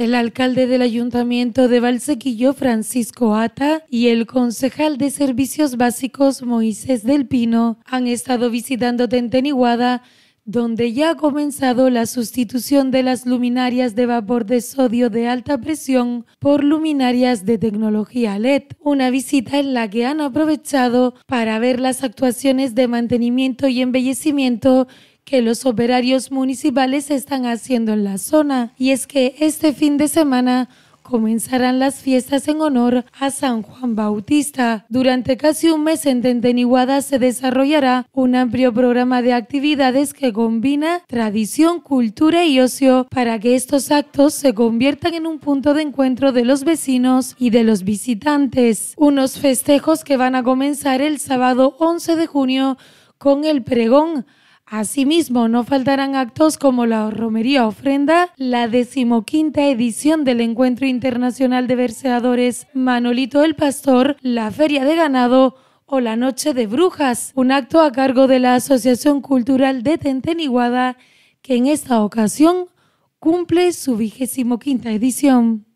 el alcalde del ayuntamiento de Valsequillo, Francisco Ata, y el concejal de Servicios Básicos, Moisés del Pino, han estado visitando Tenteniguada donde ya ha comenzado la sustitución de las luminarias de vapor de sodio de alta presión por luminarias de tecnología LED, una visita en la que han aprovechado para ver las actuaciones de mantenimiento y embellecimiento que los operarios municipales están haciendo en la zona. Y es que este fin de semana comenzarán las fiestas en honor a San Juan Bautista. Durante casi un mes en Tenteniguada se desarrollará un amplio programa de actividades que combina tradición, cultura y ocio para que estos actos se conviertan en un punto de encuentro de los vecinos y de los visitantes. Unos festejos que van a comenzar el sábado 11 de junio con el pregón Asimismo, no faltarán actos como la Romería Ofrenda, la decimoquinta edición del Encuentro Internacional de Verseadores Manolito el Pastor, la Feria de Ganado o la Noche de Brujas, un acto a cargo de la Asociación Cultural de Tenteniguada, que en esta ocasión cumple su vigésimoquinta edición.